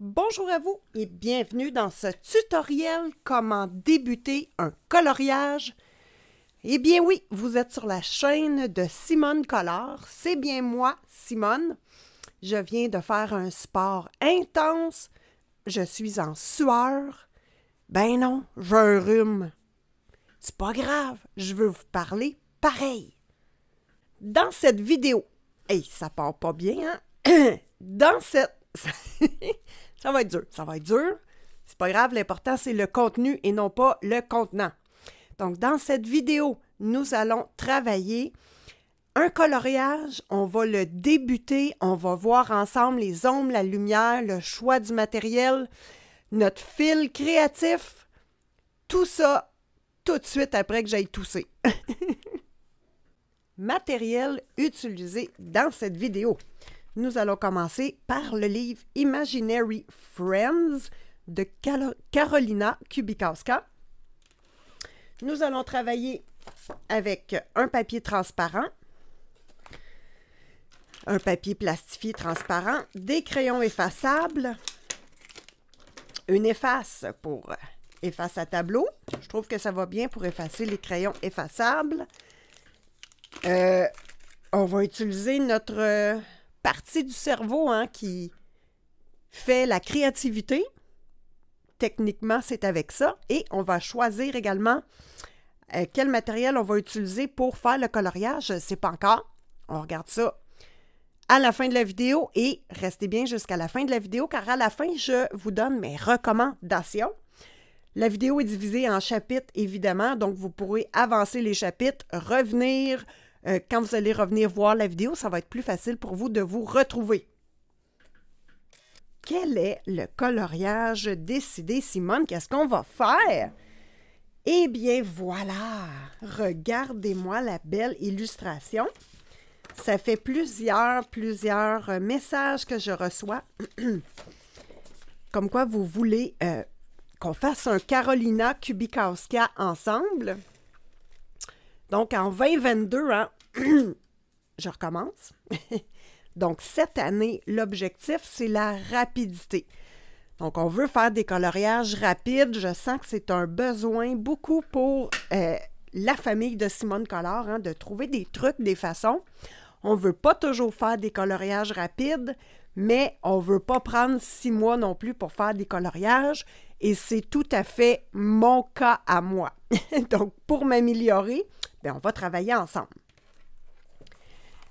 Bonjour à vous et bienvenue dans ce tutoriel comment débuter un coloriage. Eh bien oui, vous êtes sur la chaîne de Simone Color, C'est bien moi, Simone. Je viens de faire un sport intense. Je suis en sueur. Ben non, j'ai un rhume. C'est pas grave, je veux vous parler pareil. Dans cette vidéo, et ça part pas bien, hein? Dans cette Ça va être dur. Ça va être dur. C'est pas grave, l'important c'est le contenu et non pas le contenant. Donc dans cette vidéo, nous allons travailler un coloriage, on va le débuter, on va voir ensemble les ombres, la lumière, le choix du matériel, notre fil créatif, tout ça tout de suite après que j'aille tousser. matériel utilisé dans cette vidéo. Nous allons commencer par le livre Imaginary Friends de Carolina Kubikowska. Nous allons travailler avec un papier transparent, un papier plastifié transparent, des crayons effaçables, une efface pour euh, efface à tableau. Je trouve que ça va bien pour effacer les crayons effaçables. Euh, on va utiliser notre euh, partie du cerveau hein, qui fait la créativité. Techniquement, c'est avec ça. Et on va choisir également euh, quel matériel on va utiliser pour faire le coloriage. C'est pas encore. On regarde ça à la fin de la vidéo et restez bien jusqu'à la fin de la vidéo car à la fin, je vous donne mes recommandations. La vidéo est divisée en chapitres, évidemment, donc vous pourrez avancer les chapitres, revenir, euh, quand vous allez revenir voir la vidéo, ça va être plus facile pour vous de vous retrouver. Quel est le coloriage décidé, Simone? Qu'est-ce qu'on va faire? Eh bien, voilà! Regardez-moi la belle illustration. Ça fait plusieurs, plusieurs messages que je reçois. Comme quoi, vous voulez euh, qu'on fasse un Carolina Kubikowska ensemble. Donc, en 2022, hein, je recommence. Donc, cette année, l'objectif, c'est la rapidité. Donc, on veut faire des coloriages rapides. Je sens que c'est un besoin beaucoup pour euh, la famille de Simone Collard, hein, de trouver des trucs, des façons. On ne veut pas toujours faire des coloriages rapides, mais on ne veut pas prendre six mois non plus pour faire des coloriages. Et c'est tout à fait mon cas à moi. Donc, pour m'améliorer, ben, on va travailler ensemble.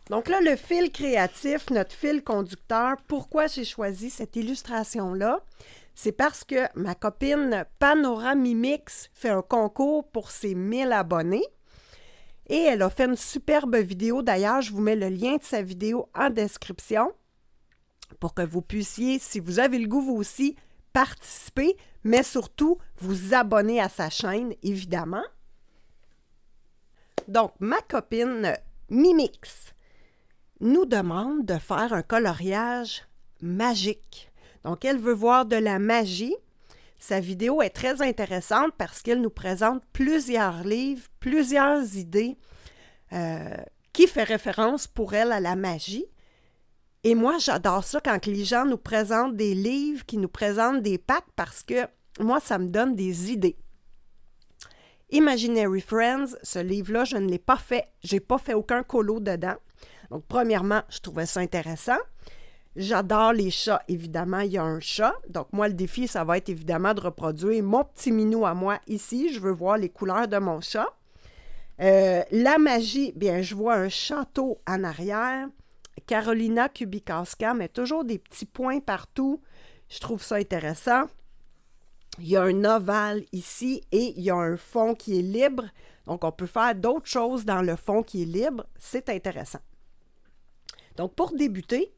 Donc là, le fil créatif, notre fil conducteur, pourquoi j'ai choisi cette illustration-là? C'est parce que ma copine Panoramimix fait un concours pour ses 1000 abonnés. Et elle a fait une superbe vidéo. D'ailleurs, je vous mets le lien de sa vidéo en description pour que vous puissiez, si vous avez le goût vous aussi, participer, mais surtout vous abonner à sa chaîne, évidemment. Donc, ma copine Mimix nous demande de faire un coloriage magique. Donc, elle veut voir de la magie. Sa vidéo est très intéressante parce qu'elle nous présente plusieurs livres, plusieurs idées euh, qui fait référence pour elle à la magie. Et moi, j'adore ça quand les gens nous présentent des livres, qui nous présentent des packs parce que moi, ça me donne des idées. Imaginary Friends, ce livre-là, je ne l'ai pas fait. J'ai pas fait aucun colo dedans. Donc, premièrement, je trouvais ça intéressant. J'adore les chats, évidemment, il y a un chat. Donc, moi, le défi, ça va être évidemment de reproduire mon petit minou à moi ici. Je veux voir les couleurs de mon chat. Euh, la magie, bien, je vois un château en arrière. Carolina Kubikowska met toujours des petits points partout. Je trouve ça intéressant il y a un ovale ici et il y a un fond qui est libre. Donc, on peut faire d'autres choses dans le fond qui est libre. C'est intéressant. Donc, pour débuter,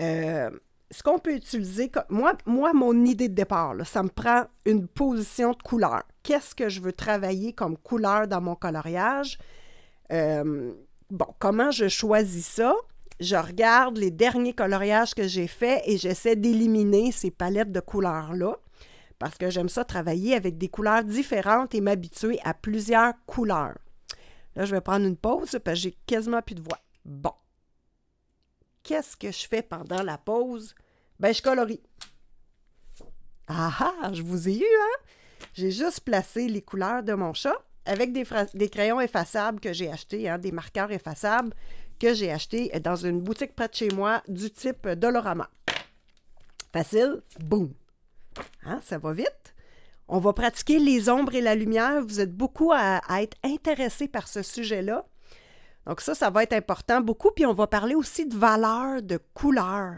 euh, ce qu'on peut utiliser, moi, moi, mon idée de départ, ça me prend une position de couleur. Qu'est-ce que je veux travailler comme couleur dans mon coloriage? Euh, bon, comment je choisis ça? Je regarde les derniers coloriages que j'ai faits et j'essaie d'éliminer ces palettes de couleurs-là parce que j'aime ça travailler avec des couleurs différentes et m'habituer à plusieurs couleurs. Là, je vais prendre une pause parce que j'ai quasiment plus de voix. Bon. Qu'est-ce que je fais pendant la pause? Ben, je colorie. Ah ah, je vous ai eu, hein? J'ai juste placé les couleurs de mon chat avec des, des crayons effaçables que j'ai achetés, hein, des marqueurs effaçables que j'ai achetés dans une boutique près de chez moi du type Dolorama. Facile, boum! Hein, ça va vite. On va pratiquer les ombres et la lumière. Vous êtes beaucoup à, être intéressés par ce sujet-là. Donc ça, ça va être important beaucoup. Puis on va parler aussi de valeur, de couleur.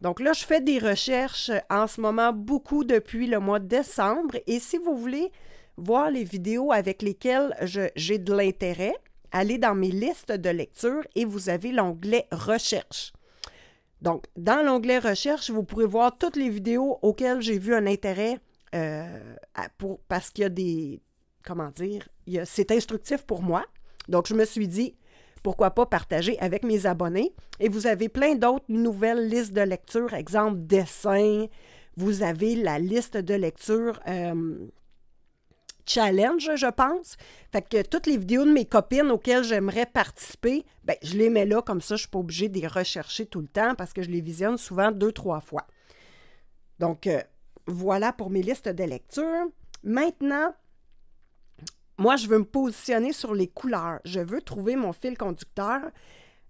Donc là, je fais des recherches en ce moment beaucoup depuis le mois de décembre. Et si vous voulez voir les vidéos avec lesquelles j'ai de l'intérêt, allez dans mes listes de lecture et vous avez l'onglet Recherche. Donc, dans l'onglet Recherche, vous pourrez voir toutes les vidéos auxquelles j'ai vu un intérêt euh, pour, parce qu'il y a des. Comment dire C'est instructif pour moi. Donc, je me suis dit, pourquoi pas partager avec mes abonnés. Et vous avez plein d'autres nouvelles listes de lecture, exemple dessin. Vous avez la liste de lecture. Euh, challenge, je pense. Fait que toutes les vidéos de mes copines auxquelles j'aimerais participer, ben, je les mets là, comme ça, je ne suis pas obligée de les rechercher tout le temps parce que je les visionne souvent deux, trois fois. Donc, euh, voilà pour mes listes de lecture. Maintenant, moi, je veux me positionner sur les couleurs. Je veux trouver mon fil conducteur.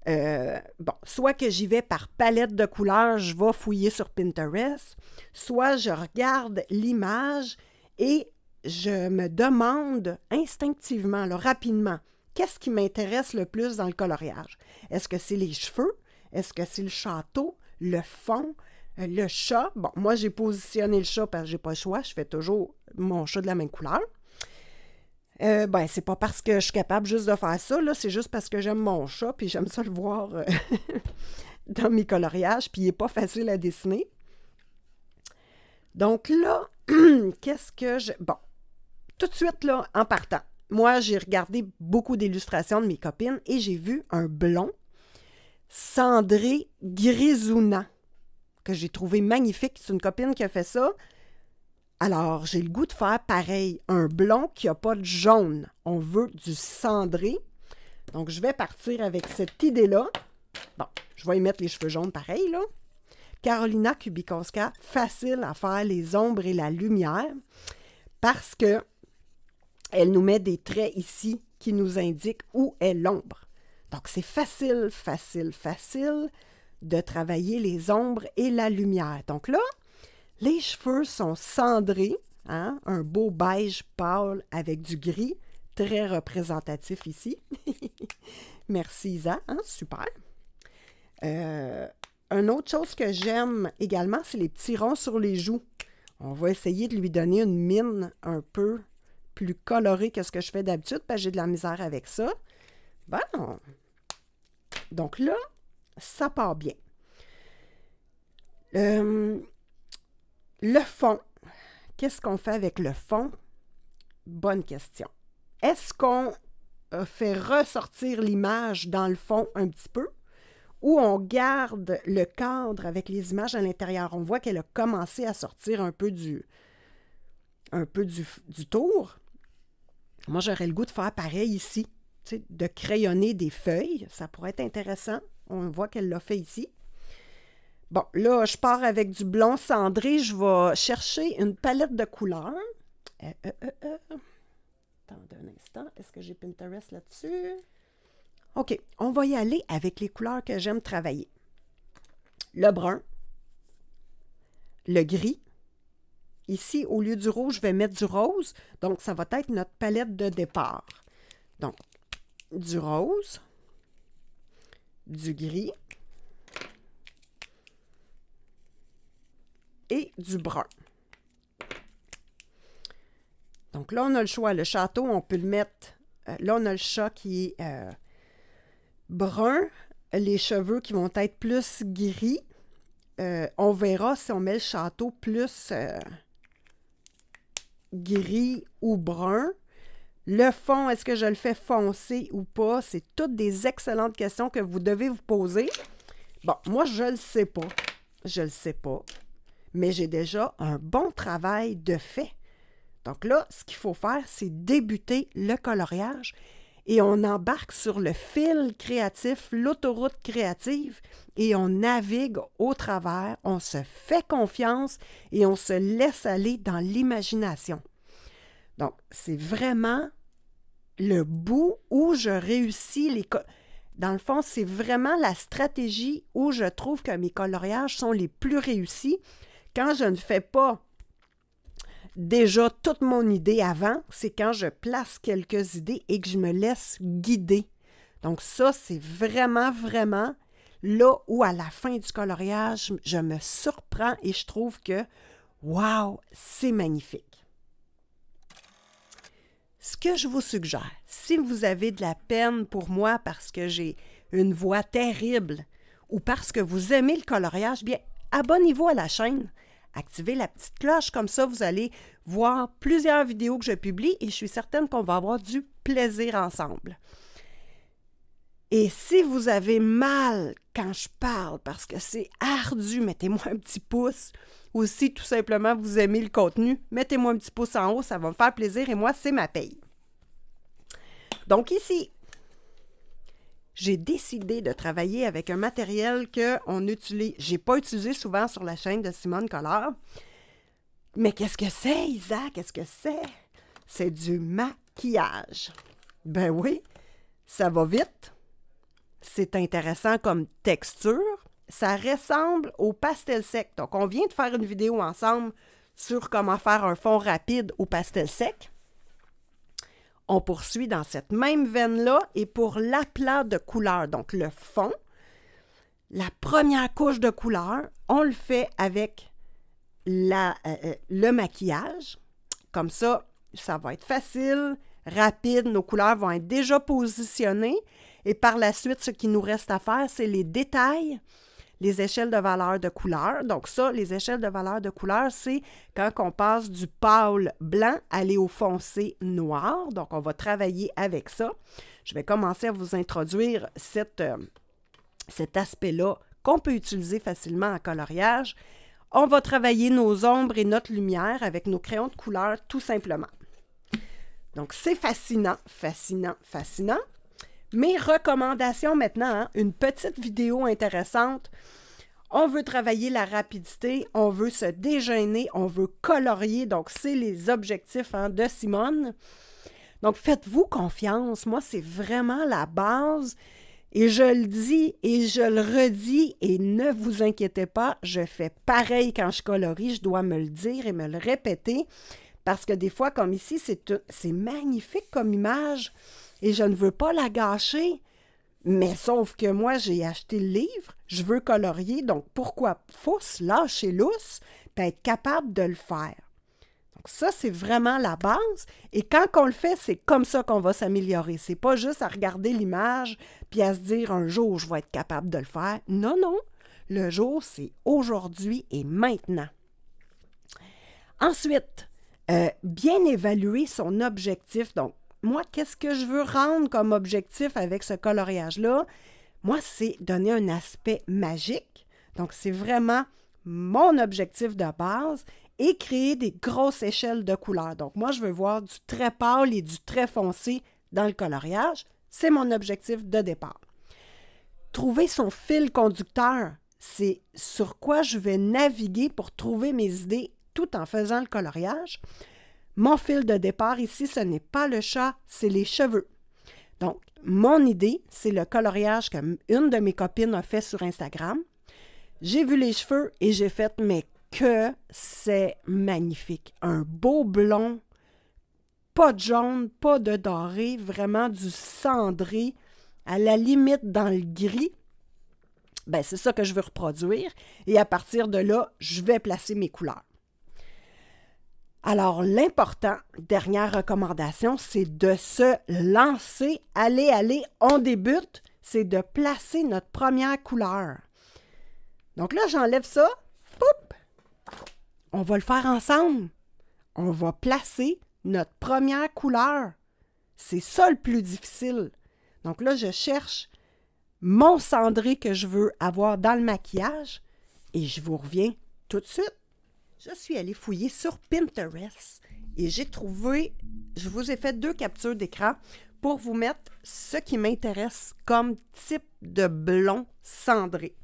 Euh, bon, soit que j'y vais par palette de couleurs, je vais fouiller sur Pinterest, soit je regarde l'image et je me demande instinctivement, rapidement, qu'est-ce qui m'intéresse le plus dans le coloriage? Est-ce que c'est les cheveux? Est-ce que c'est le château? Le fond? Euh, le chat? Bon, moi, j'ai positionné le chat parce que j'ai pas le choix. Je fais toujours mon chat de la même couleur. Bien, euh, ben, c'est pas parce que je suis capable juste de faire ça, là. C'est juste parce que j'aime mon chat, puis j'aime ça le voir euh, dans mes coloriages, puis il est pas facile à dessiner. Donc là, qu'est-ce que je... Bon, tout de suite, là, en partant, moi, j'ai regardé beaucoup d'illustrations de mes copines et j'ai vu un blond cendré grisouna que j'ai trouvé magnifique. C'est une copine qui a fait ça. Alors, j'ai le goût de faire pareil, un blond qui n'a pas de jaune. On veut du cendré. Donc, je vais partir avec cette idée-là. Bon, je vais y mettre les cheveux jaunes pareil, là. Carolina Kubikowska, facile à faire les ombres et la lumière parce que elle nous met des traits ici qui nous indiquent où est l'ombre. Donc c'est facile, facile, facile de travailler les ombres et la lumière. Donc là, les cheveux sont cendrés, hein, un beau beige pâle avec du gris, très représentatif ici. Merci Isa, hein, super. Euh, une autre chose que j'aime également, c'est les petits ronds sur les joues. On va essayer de lui donner une mine un peu plus coloré que ce que je fais d'habitude, parce que j'ai de la misère avec ça. Bon. Donc là, ça part bien. Euh, le fond. Qu'est-ce qu'on fait avec le fond? Bonne question. Est-ce qu'on euh, fait ressortir l'image dans le fond un petit peu ou on garde le cadre avec les images à l'intérieur? On voit qu'elle a commencé à sortir un peu du, un peu du tour. Moi, j'aurais le goût de faire pareil ici, de crayonner des feuilles. Ça pourrait être intéressant. On voit qu'elle l'a fait ici. Bon, là, je pars avec du blond cendré. Je vais chercher une palette de couleurs. Euh, euh, euh, Attends un instant. Est-ce que j'ai Pinterest là-dessus? OK, on va y aller avec les couleurs que j'aime travailler. Le brun, le gris, Ici, au lieu du rouge, je vais mettre du rose. Donc, ça va être notre palette de départ. Donc, du rose, du gris et du brun. Donc là, on a le choix. Le château, on peut le mettre... Euh, là, on a le chat qui est euh, brun, les cheveux qui vont être plus gris. Euh, on verra si on met le château plus gris ou brun. Le fond, est-ce que je le fais foncer ou pas? C'est toutes des excellentes questions que vous devez vous poser. Bon, moi, je ne le sais pas. Je ne le sais pas. Mais j'ai déjà un bon travail de fait. Donc là, ce qu'il faut faire, c'est débuter le coloriage et on embarque sur le fil créatif, l'autoroute créative, et on navigue au travers, on se fait confiance et on se laisse aller dans l'imagination. Donc, c'est vraiment le bout où je réussis les... Dans le fond, c'est vraiment la stratégie où je trouve que mes coloriages sont les plus réussis quand je ne fais pas déjà toute mon idée avant, c'est quand je place quelques idées et que je me laisse guider. Donc ça, c'est vraiment, vraiment là où à la fin du coloriage, je me surprends et je trouve que, wow, c'est magnifique. Ce que je vous suggère, si vous avez de la peine pour moi parce que j'ai une voix terrible ou parce que vous aimez le coloriage, bien, abonnez-vous à la chaîne activez la petite cloche, comme ça vous allez voir plusieurs vidéos que je publie et je suis certaine qu'on va avoir du plaisir ensemble. Et si vous avez mal quand je parle, parce que c'est ardu, mettez-moi un petit pouce. Ou si tout simplement vous aimez le contenu, mettez-moi un petit pouce en haut, ça va me faire plaisir et moi, c'est ma paye. Donc ici, j'ai décidé de travailler avec un matériel que on utilise, j'ai pas utilisé souvent sur la chaîne de Simone Collard. Mais qu'est-ce que c'est, Isa? Qu'est-ce que c'est? C'est du maquillage. Ben oui, ça va vite. C'est intéressant comme texture. Ça ressemble au pastel sec. Donc, on vient de faire une vidéo ensemble sur comment faire un fond rapide au pastel sec. On poursuit dans cette même veine-là et pour l'aplat de couleurs donc le fond, la première couche de couleur, on le fait avec la, euh, euh, le maquillage. Comme ça, ça va être facile, rapide, nos couleurs vont être déjà positionnées. Et par la suite, ce qui nous reste à faire, c'est les détails les échelles de valeur de couleur. Donc ça, les échelles de valeur de couleur, c'est quand on passe du pâle blanc à au foncé noir. Donc on va travailler avec ça. Je vais commencer à vous introduire euh, cet aspect-là qu'on peut utiliser facilement en coloriage. On va travailler nos ombres et notre lumière avec nos crayons de couleur tout simplement. Donc c'est fascinant, fascinant, fascinant. Mes recommandations maintenant, hein. une petite vidéo intéressante. On veut travailler la rapidité, on veut se déjeuner, on veut colorier. Donc, c'est les objectifs hein, de Simone. Donc, faites-vous confiance. Moi, c'est vraiment la base. Et je le dis et je le redis, et ne vous inquiétez pas, je fais pareil quand je colorie, je dois me le dire et me le répéter, parce que des fois, comme ici, c'est magnifique comme image et je ne veux pas la gâcher. Mais sauf que moi, j'ai acheté le livre, je veux colorier, donc pourquoi fausse, lâcher lousse, puis être capable de le faire. Donc ça, c'est vraiment la base. Et quand on le fait, c'est comme ça qu'on va s'améliorer. C'est pas juste à regarder l'image puis à se dire un jour, je vais être capable de le faire. Non, non. Le jour, c'est aujourd'hui et maintenant. Ensuite, euh, bien évaluer son objectif. Donc, moi, qu'est-ce que je veux rendre comme objectif avec ce coloriage-là? Moi, c'est donner un aspect magique. Donc, c'est vraiment mon objectif de base et créer des grosses échelles de couleurs. Donc, moi, je veux voir du très pâle et du très foncé dans le coloriage. C'est mon objectif de départ. Trouver son fil conducteur, c'est sur quoi je vais naviguer pour trouver mes idées tout en faisant le coloriage. Mon fil de départ ici, ce n'est pas le chat, c'est les cheveux. Donc, mon idée, c'est le coloriage qu'une de mes copines a fait sur Instagram. J'ai vu les cheveux et j'ai fait, mais que c'est magnifique. Un beau blond, pas de jaune, pas de doré, vraiment du cendré, à la limite dans le gris. Ben, c'est ça que je veux reproduire. Et à partir de là, je vais placer mes couleurs. Alors, l'important, dernière recommandation, c'est de se lancer. Allez, allez, on débute. C'est de placer notre première couleur. Donc là, j'enlève ça. Poup! On va le faire ensemble. On va placer notre première couleur. C'est ça le plus difficile. Donc là, je cherche mon cendré que je veux avoir dans le maquillage et je vous reviens tout de suite. Je suis allée fouiller sur Pinterest et j'ai trouvé, je vous ai fait deux captures d'écran pour vous mettre ce qui m'intéresse comme type de blond cendré.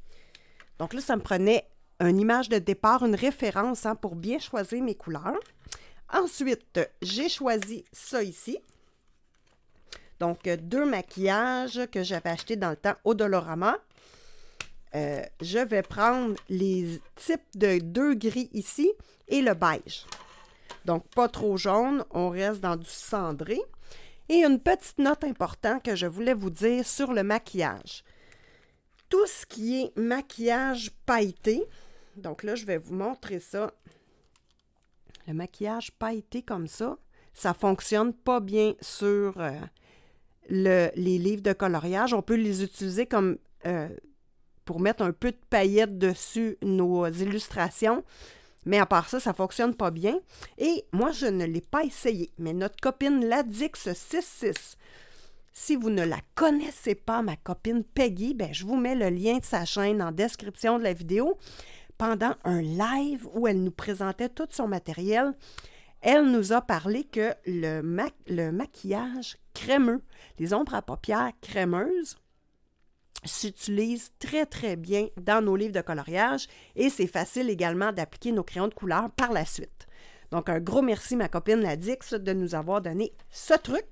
Donc là, ça me prenait une image de départ, une référence hein, pour bien choisir mes couleurs. Ensuite, j'ai choisi ça ici. Donc, deux maquillages que j'avais achetés dans le temps au Dolorama. Euh, je vais prendre les types de deux gris ici et le beige. Donc, pas trop jaune, on reste dans du cendré. Et une petite note importante que je voulais vous dire sur le maquillage. Tout ce qui est maquillage pailleté, donc là, je vais vous montrer ça. Le maquillage pailleté comme ça, ça fonctionne pas bien sur euh, les livres de coloriage. On peut les utiliser comme euh, pour mettre un peu de paillettes dessus nos illustrations. Mais à part ça, ça ne fonctionne pas bien. Et moi, je ne l'ai pas essayé. Mais notre copine Ladix 66, si vous ne la connaissez pas, ma copine Peggy, ben, je vous mets le lien de sa chaîne en description de la vidéo. Pendant un live où elle nous présentait tout son matériel, elle nous a parlé que le, le maquillage crémeux, les ombres à paupières crémeuses, s'utilise très, très bien dans nos livres de coloriage et c'est facile également d'appliquer nos crayons de couleur par la suite. Donc, un gros merci, ma copine Ladix, de nous avoir donné ce truc.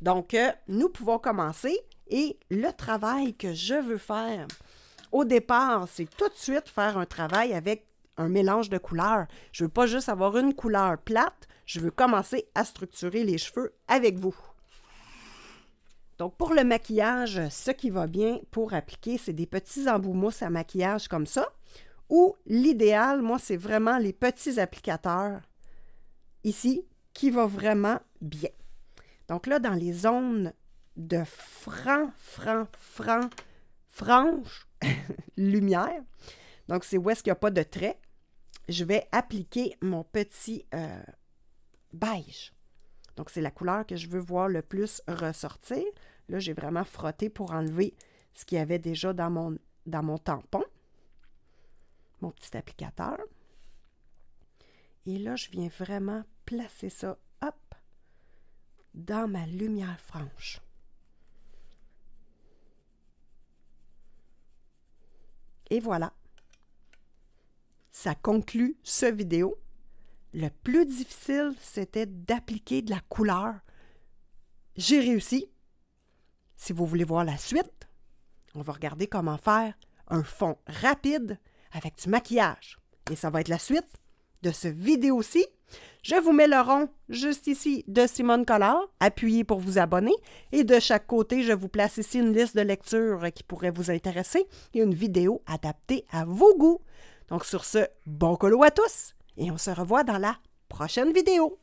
Donc, euh, nous pouvons commencer et le travail que je veux faire, au départ, c'est tout de suite faire un travail avec un mélange de couleurs. Je ne veux pas juste avoir une couleur plate, je veux commencer à structurer les cheveux avec vous. Donc, pour le maquillage, ce qui va bien pour appliquer, c'est des petits embouts mousse à maquillage comme ça. Ou l'idéal, moi, c'est vraiment les petits applicateurs ici qui va vraiment bien. Donc là, dans les zones de franc, franc, franc, franche lumière, donc c'est où est-ce qu'il n'y a pas de trait, je vais appliquer mon petit euh, beige. Donc c'est la couleur que je veux voir le plus ressortir. Là, j'ai vraiment frotté pour enlever ce qu'il y avait déjà dans mon, dans mon tampon, mon petit applicateur. Et là, je viens vraiment placer ça, hop, dans ma lumière franche. Et voilà. Ça conclut ce vidéo. Le plus difficile, c'était d'appliquer de la couleur. J'ai réussi. Si vous voulez voir la suite, on va regarder comment faire un fond rapide avec du maquillage. Et ça va être la suite de ce vidéo-ci. Je vous mets le rond juste ici de Simone Collard. Appuyez pour vous abonner. Et de chaque côté, je vous place ici une liste de lectures qui pourrait vous intéresser et une vidéo adaptée à vos goûts. Donc sur ce, bon colo à tous et on se revoit dans la prochaine vidéo.